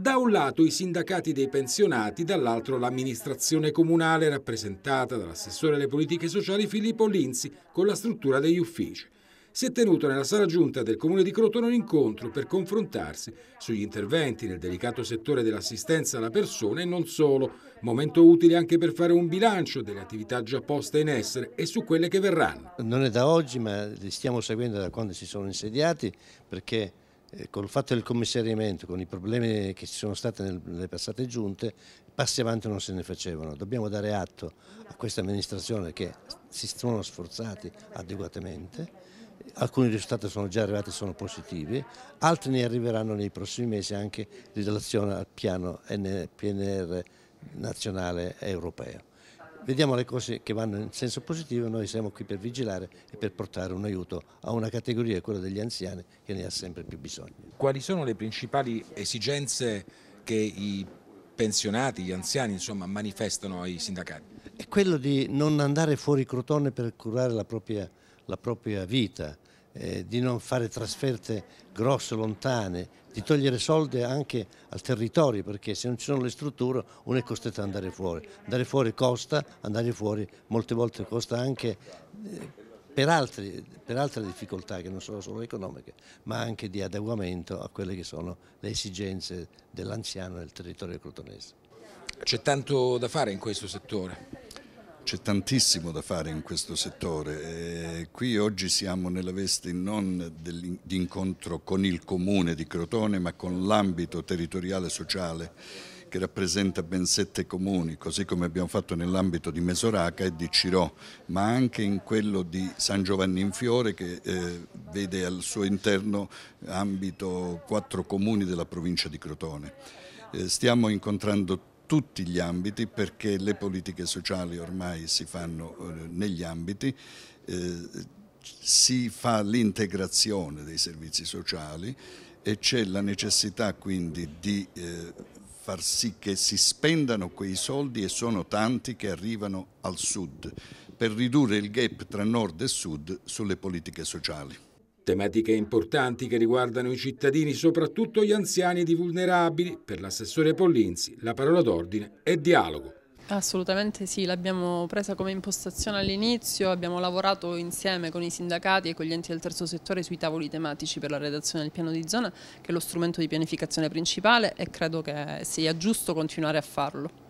da un lato i sindacati dei pensionati, dall'altro l'amministrazione comunale rappresentata dall'assessore alle politiche sociali Filippo Linzi con la struttura degli uffici. Si è tenuto nella sala giunta del comune di Crotone un incontro per confrontarsi sugli interventi nel delicato settore dell'assistenza alla persona e non solo, momento utile anche per fare un bilancio delle attività già poste in essere e su quelle che verranno. Non è da oggi ma li stiamo seguendo da quando si sono insediati perché eh, col fatto del commissariamento, con i problemi che ci sono stati nelle passate giunte, passi avanti non se ne facevano. Dobbiamo dare atto a questa amministrazione che si sono sforzati adeguatamente, alcuni risultati sono già arrivati e sono positivi, altri ne arriveranno nei prossimi mesi anche in relazione al piano PNR nazionale e europeo. Vediamo le cose che vanno in senso positivo, noi siamo qui per vigilare e per portare un aiuto a una categoria, quella degli anziani, che ne ha sempre più bisogno. Quali sono le principali esigenze che i pensionati, gli anziani, insomma, manifestano ai sindacati? È quello di non andare fuori crotone per curare la propria, la propria vita, eh, di non fare trasferte grosse, lontane, di togliere soldi anche al territorio perché se non ci sono le strutture uno è costretto ad andare fuori. Andare fuori costa, andare fuori molte volte costa anche eh, per, altri, per altre difficoltà che non sono solo economiche ma anche di adeguamento a quelle che sono le esigenze dell'anziano nel territorio crotonese. C'è tanto da fare in questo settore? C'è tantissimo da fare in questo settore. E qui oggi siamo nella veste non di incontro con il comune di Crotone, ma con l'ambito territoriale sociale che rappresenta ben sette comuni, così come abbiamo fatto nell'ambito di Mesoraca e di Cirò, ma anche in quello di San Giovanni in Fiore che eh, vede al suo interno ambito quattro comuni della provincia di Crotone. Eh, stiamo incontrando tutti gli ambiti perché le politiche sociali ormai si fanno eh, negli ambiti, eh, si fa l'integrazione dei servizi sociali e c'è la necessità quindi di eh, far sì che si spendano quei soldi e sono tanti che arrivano al sud per ridurre il gap tra nord e sud sulle politiche sociali. Tematiche importanti che riguardano i cittadini, soprattutto gli anziani ed i vulnerabili. Per l'assessore Pollinzi la parola d'ordine è dialogo. Assolutamente sì, l'abbiamo presa come impostazione all'inizio, abbiamo lavorato insieme con i sindacati e con gli enti del terzo settore sui tavoli tematici per la redazione del piano di zona, che è lo strumento di pianificazione principale e credo che sia giusto continuare a farlo.